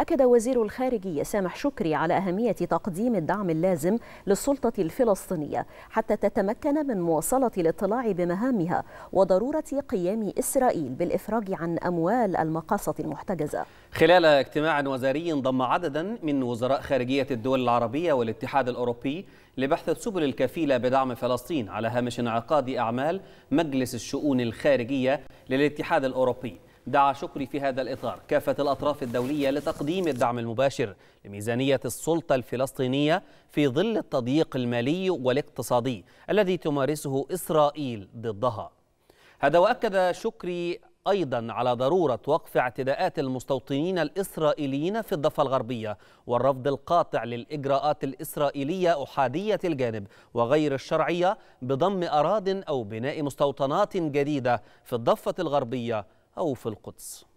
أكد وزير الخارجية سامح شكري على أهمية تقديم الدعم اللازم للسلطة الفلسطينية حتى تتمكن من مواصلة الاطلاع بمهامها وضرورة قيام إسرائيل بالإفراج عن أموال المقاصة المحتجزة خلال اجتماع وزاري ضم عددا من وزراء خارجية الدول العربية والاتحاد الأوروبي لبحث السبل الكفيلة بدعم فلسطين على هامش انعقاد أعمال مجلس الشؤون الخارجية للاتحاد الأوروبي دعا شكري في هذا الإطار كافة الأطراف الدولية لتقديم الدعم المباشر لميزانية السلطة الفلسطينية في ظل التضييق المالي والاقتصادي الذي تمارسه إسرائيل ضدها هذا وأكد شكري أيضا على ضرورة وقف اعتداءات المستوطنين الإسرائيليين في الضفة الغربية والرفض القاطع للإجراءات الإسرائيلية أحادية الجانب وغير الشرعية بضم أراض أو بناء مستوطنات جديدة في الضفة الغربية أو في القدس